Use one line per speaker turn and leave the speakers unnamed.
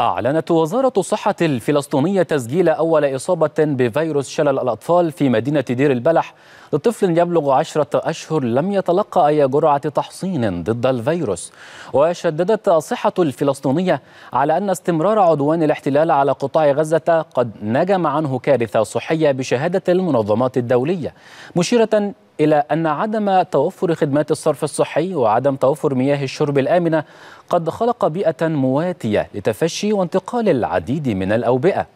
أعلنت وزارة الصحة الفلسطينية تسجيل أول إصابة بفيروس شلل الأطفال في مدينة دير البلح لطفل يبلغ عشرة أشهر لم يتلقى أي جرعة تحصين ضد الفيروس وشددت صحة الفلسطينية على أن استمرار عدوان الاحتلال على قطاع غزة قد نجم عنه كارثة صحية بشهادة المنظمات الدولية مشيرة إلى أن عدم توفر خدمات الصرف الصحي وعدم توفر مياه الشرب الآمنة قد خلق بيئة مواتية لتفشي وانتقال العديد من الأوبئة